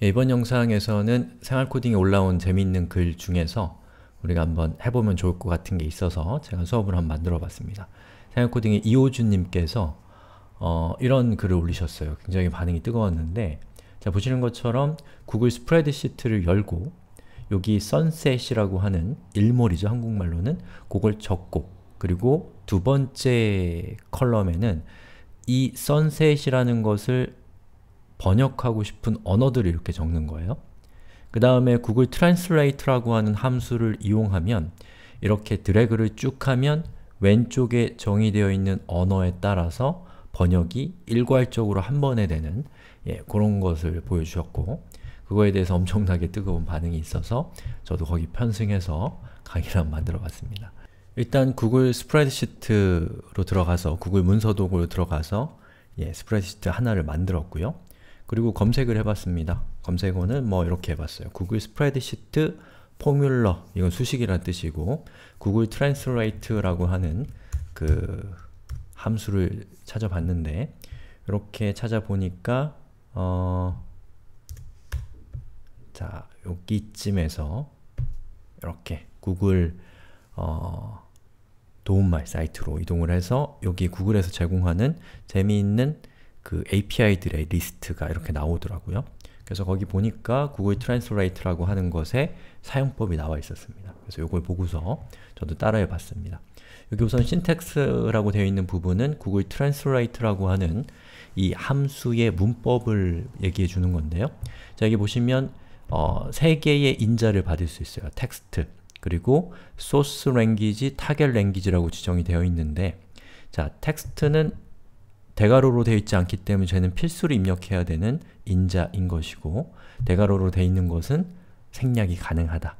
예, 이번 영상에서는 생활코딩에 올라온 재미있는 글 중에서 우리가 한번 해보면 좋을 것 같은 게 있어서 제가 수업을 한번 만들어 봤습니다. 생활코딩의 이호준님께서 어, 이런 글을 올리셨어요. 굉장히 반응이 뜨거웠는데 자 보시는 것처럼 구글 스프레드시트를 열고 여기 선셋이라고 하는 일몰이죠, 한국말로는 그걸 적고 그리고 두 번째 컬럼에는 이 선셋이라는 것을 번역하고 싶은 언어들을 이렇게 적는 거예요. 그 다음에 구글 트랜스레이트라고 하는 함수를 이용하면 이렇게 드래그를 쭉 하면 왼쪽에 정의되어 있는 언어에 따라서 번역이 일괄적으로 한 번에 되는 예, 그런 것을 보여주셨고 그거에 대해서 엄청나게 뜨거운 반응이 있어서 저도 거기 편승해서 강의를 만들어 봤습니다. 일단 구글 스프레드시트로 들어가서 구글 문서도구로 들어가서 예, 스프레드시트 하나를 만들었고요. 그리고 검색을 해봤습니다. 검색어는 뭐 이렇게 해봤어요. 구글 스프레드시트 포뮬러 이건 수식이란 뜻이고 구글 트랜스레이트라고 하는 그 함수를 찾아봤는데 이렇게 찾아보니까 어, 자 여기쯤에서 이렇게 구글 어, 도움말 사이트로 이동을 해서 여기 구글에서 제공하는 재미있는 그 API들의 리스트가 이렇게 나오더라고요. 그래서 거기 보니까 구글 트랜스레이트라고 하는 것에 사용법이 나와 있었습니다. 그래서 이걸 보고서 저도 따라해 봤습니다. 여기 우선 s y n t a x 라고 되어 있는 부분은 구글 트랜스레이트라고 하는 이 함수의 문법을 얘기해 주는 건데요. 자, 여기 보시면 어, 세 개의 인자를 받을 수 있어요. 텍스트, 그리고 소스 랭귀지, 타겟 랭귀지라고 지정이 되어 있는데 자, 텍스트는 대괄호로 되어 있지 않기 때문에 쟤는 필수로 입력해야 되는 인자인 것이고 대괄호로 되어 있는 것은 생략이 가능하다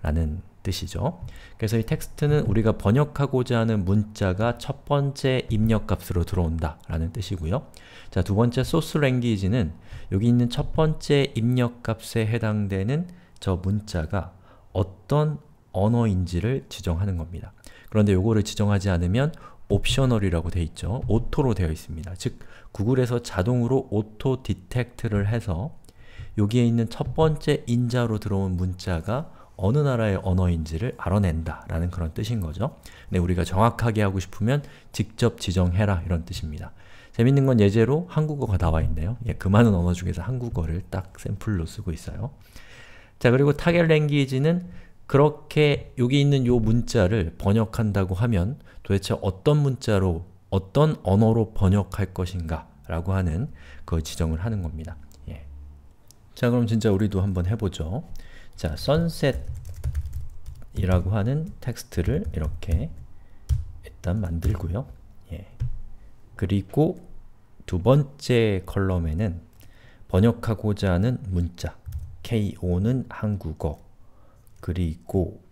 라는 뜻이죠. 그래서 이 텍스트는 우리가 번역하고자 하는 문자가 첫 번째 입력값으로 들어온다 라는 뜻이고요. 자, 두 번째 소스 랭귀지는 여기 있는 첫 번째 입력값에 해당되는 저 문자가 어떤 언어인지를 지정하는 겁니다. 그런데 요거를 지정하지 않으면 옵셔널이라고 되어 있죠. 오토로 되어 있습니다. 즉 구글에서 자동으로 오토 디텍트를 해서 여기에 있는 첫 번째 인자로 들어온 문자가 어느 나라의 언어인지를 알아낸다 라는 그런 뜻인 거죠. 근데 우리가 정확하게 하고 싶으면 직접 지정해라 이런 뜻입니다. 재밌는 건 예제로 한국어가 나와 있네요. 예, 그 많은 언어 중에서 한국어를 딱 샘플로 쓰고 있어요. 자 그리고 타겟 랭귀지는 그렇게 여기 있는 요 문자를 번역한다고 하면 도대체 어떤 문자로, 어떤 언어로 번역할 것인가 라고 하는 그 지정을 하는 겁니다. 예. 자 그럼 진짜 우리도 한번 해보죠. 자, sunset 이라고 하는 텍스트를 이렇게 일단 만들고요. 예. 그리고 두 번째 컬럼에는 번역하고자 하는 문자, KO는 한국어, 글이 있고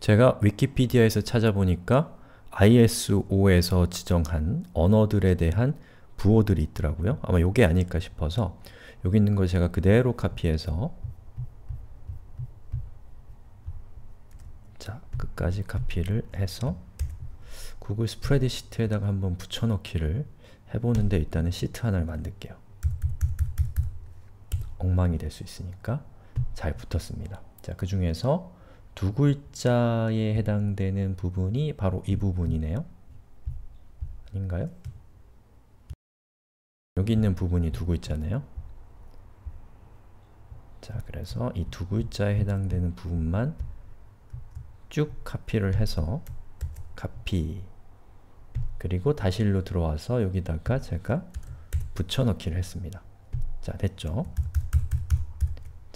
제가 위키피디아에서 찾아보니까 ISO에서 지정한 언어들에 대한 부호들이 있더라고요. 아마 요게 아닐까 싶어서 여기 있는 걸 제가 그대로 카피해서 자, 끝까지 카피를 해서 구글 스프레드시트에다가 한번 붙여넣기를 해보는데 일단은 시트 하나를 만들게요. 엉망이 될 수 있으니까 잘 붙었습니다. 자, 그 중에서 두 글자에 해당되는 부분이 바로 이 부분이네요. 아닌가요? 여기 있는 부분이 두 글자네요. 자, 그래서 이 두 글자에 해당되는 부분만 쭉 카피를 해서 카피 그리고 다실로 들어와서 여기다가 제가 붙여넣기를 했습니다. 자, 됐죠?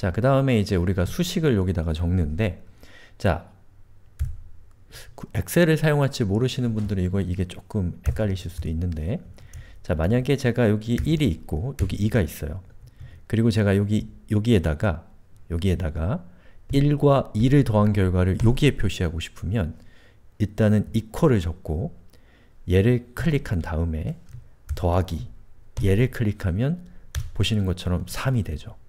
자, 그 다음에 이제 우리가 수식을 여기다가 적는데 자, 엑셀을 사용할지 모르시는 분들은 이거 이게 조금 헷갈리실 수도 있는데 자, 만약에 제가 여기 1이 있고 여기 2가 있어요. 그리고 제가 여기 여기에다가 여기에다가 1과 2를 더한 결과를 여기에 표시하고 싶으면 일단은 equal을 적고 얘를 클릭한 다음에 더하기 얘를 클릭하면 보시는 것처럼 3이 되죠.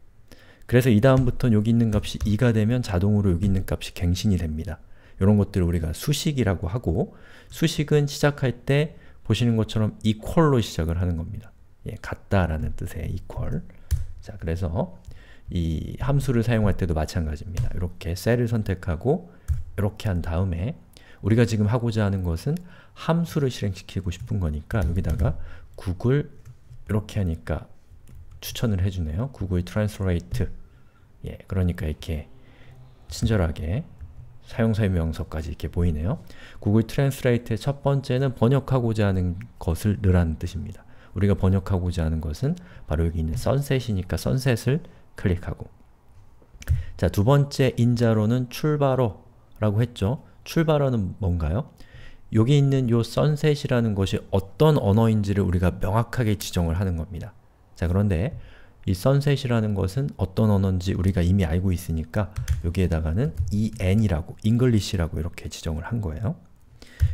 그래서 이 다음부터는 여기 있는 값이 2가 되면 자동으로 여기 있는 값이 갱신이 됩니다. 이런 것들을 우리가 수식이라고 하고 수식은 시작할 때 보시는 것처럼 equal로 시작을 하는 겁니다. 예, 같다라는 뜻의 equal. 자, 그래서 이 함수를 사용할 때도 마찬가지입니다. 이렇게 셀을 선택하고 이렇게 한 다음에 우리가 지금 하고자 하는 것은 함수를 실행시키고 싶은 거니까 여기다가 구글 이렇게 하니까 추천을 해주네요. 구글 트랜스레이트 예, 그러니까 이렇게 친절하게 사용설명서까지 이렇게 보이네요. 구글 트랜스레이트의 첫 번째는 번역하고자 하는 것을 느라는 뜻입니다. 우리가 번역하고자 하는 것은 바로 여기 있는 선셋이니까 선셋을 클릭하고 자, 두 번째 인자로는 출발어 라고 했죠. 출발어는 뭔가요? 여기 있는 요 선셋이라는 것이 어떤 언어인지를 우리가 명확하게 지정을 하는 겁니다. 자, 그런데 이 sunset이라는 것은 어떤 언어인지 우리가 이미 알고 있으니까 여기에다가는 en이라고, English라고 이렇게 지정을 한 거예요.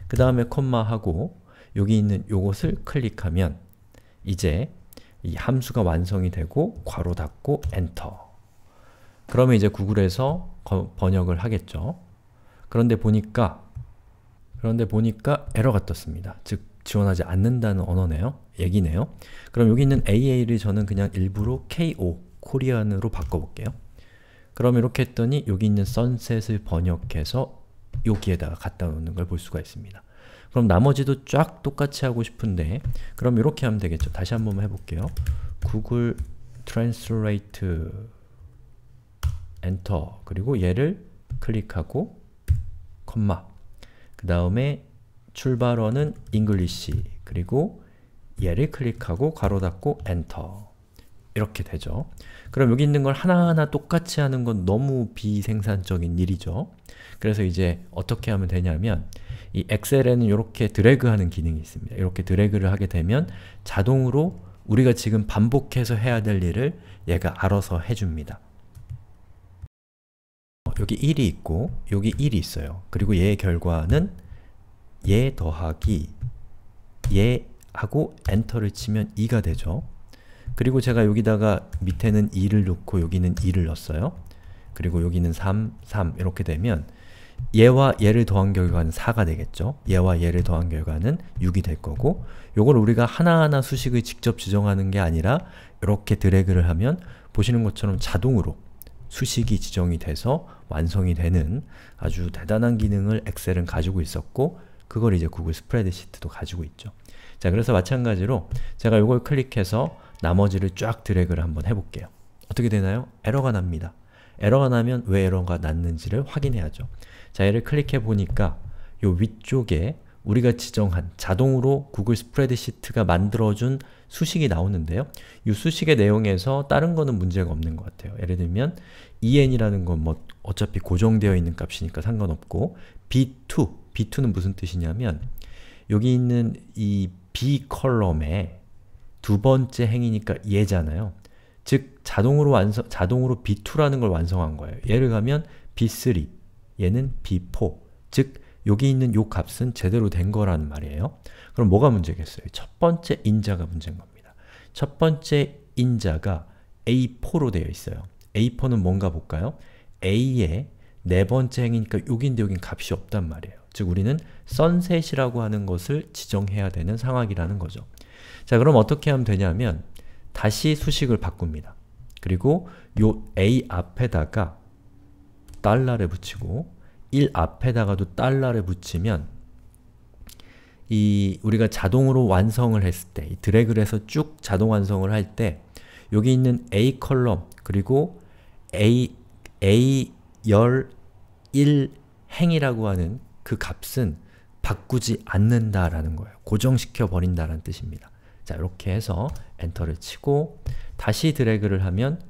그 다음에 콤마하고 여기 있는 요것을 클릭하면 이제 이 함수가 완성이 되고 괄호 닫고 엔터 그러면 이제 구글에서 번역을 하겠죠. 그런데 보니까 그런데 보니까 에러가 떴습니다. 즉 지원하지 않는다는 언어네요. 얘기네요. 그럼 여기 있는 AA를 저는 그냥 일부러 KO, 코리안으로 바꿔볼게요. 그럼 이렇게 했더니 여기 있는 선셋을 번역해서 여기에다가 갖다 놓는 걸 볼 수가 있습니다. 그럼 나머지도 쫙 똑같이 하고 싶은데 그럼 이렇게 하면 되겠죠. 다시 한번 해볼게요. 구글 트랜스레이트 엔터 그리고 얘를 클릭하고 콤마 그 다음에 출발어는 English 그리고 얘를 클릭하고 괄호 닫고 엔터 이렇게 되죠. 그럼 여기 있는 걸 하나하나 똑같이 하는 건 너무 비생산적인 일이죠. 그래서 이제 어떻게 하면 되냐면 이 엑셀에는 이렇게 드래그하는 기능이 있습니다. 이렇게 드래그를 하게 되면 자동으로 우리가 지금 반복해서 해야 될 일을 얘가 알아서 해줍니다. 여기 1이 있고 여기 1이 있어요. 그리고 얘의 결과는 예 더하기 예 하고 엔터를 치면 2가 되죠. 그리고 제가 여기다가 밑에는 2를 넣고 여기는 2를 넣었어요. 그리고 여기는 3, 3 이렇게 되면 얘와 얘를 더한 결과는 4가 되겠죠. 얘와 얘를 더한 결과는 6이 될 거고 요걸 우리가 하나하나 수식을 직접 지정하는 게 아니라 이렇게 드래그를 하면 보시는 것처럼 자동으로 수식이 지정이 돼서 완성이 되는 아주 대단한 기능을 엑셀은 가지고 있었고 그걸 이제 구글 스프레드시트도 가지고 있죠. 자, 그래서 마찬가지로 제가 이걸 클릭해서 나머지를 쫙 드래그를 한번 해볼게요. 어떻게 되나요? 에러가 납니다. 에러가 나면 왜 에러가 났는지를 확인해야죠. 자, 얘를 클릭해 보니까 요 위쪽에 우리가 지정한 자동으로 구글 스프레드시트가 만들어준 수식이 나오는데요. 이 수식의 내용에서 다른 거는 문제가 없는 것 같아요. 예를 들면 en이라는 건 뭐 어차피 고정되어 있는 값이니까 상관없고 b2 B2는 무슨 뜻이냐면 여기 있는 이 B 컬럼의 두 번째 행이니까 얘잖아요. 즉 자동으로 완성 자동으로 B2라는 걸 완성한 거예요. 예를 가면 B3, 얘는 B4. 즉 여기 있는 요 값은 제대로 된 거라는 말이에요. 그럼 뭐가 문제겠어요? 첫 번째 인자가 문제인 겁니다. 첫 번째 인자가 A4로 되어 있어요. A4는 뭔가 볼까요? A의 네 번째 행이니까 여긴데 여긴 값이 없단 말이에요. 즉 우리는 선셋이라고 하는 것을 지정해야 되는 상황이라는 거죠. 자 그럼 어떻게 하면 되냐면 다시 수식을 바꿉니다. 그리고 요 a 앞에다가 달러를 붙이고 1 앞에다가도 달러를 붙이면 이 우리가 자동으로 완성을 했을 때 이 드래그를 해서 쭉 자동 완성을 할 때 여기 있는 a 컬럼 그리고 a a 열 1행이라고 하는 그 값은 바꾸지 않는다라는 거예요. 고정시켜 버린다라는 뜻입니다. 자, 이렇게 해서 엔터를 치고 다시 드래그를 하면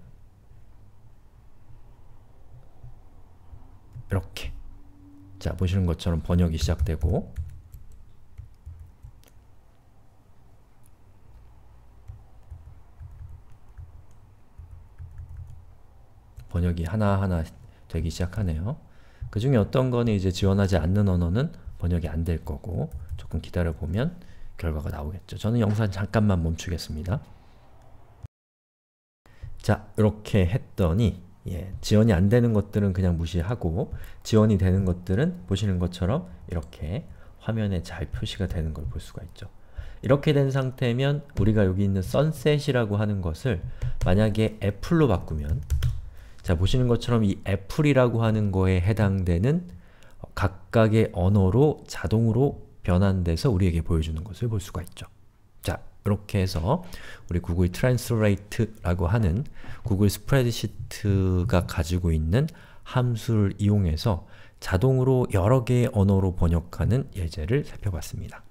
이렇게 자, 보시는 것처럼 번역이 시작되고 번역이 하나하나 되기 시작하네요. 그 중에 어떤 거는 이제 지원하지 않는 언어는 번역이 안 될 거고 조금 기다려보면 결과가 나오겠죠. 저는 영상 잠깐만 멈추겠습니다. 자, 이렇게 했더니 예, 지원이 안 되는 것들은 그냥 무시하고 지원이 되는 것들은 보시는 것처럼 이렇게 화면에 잘 표시가 되는 걸 볼 수가 있죠. 이렇게 된 상태면 우리가 여기 있는 sunset이라고 하는 것을 만약에 애플로 바꾸면 자, 보시는 것처럼 이 애플이라고 하는 거에 해당되는 각각의 언어로 자동으로 변환돼서 우리에게 보여주는 것을 볼 수가 있죠. 자, 이렇게 해서 우리 구글 트랜스레이트라고 하는 구글 스프레드시트가 가지고 있는 함수를 이용해서 자동으로 여러 개의 언어로 번역하는 예제를 살펴봤습니다.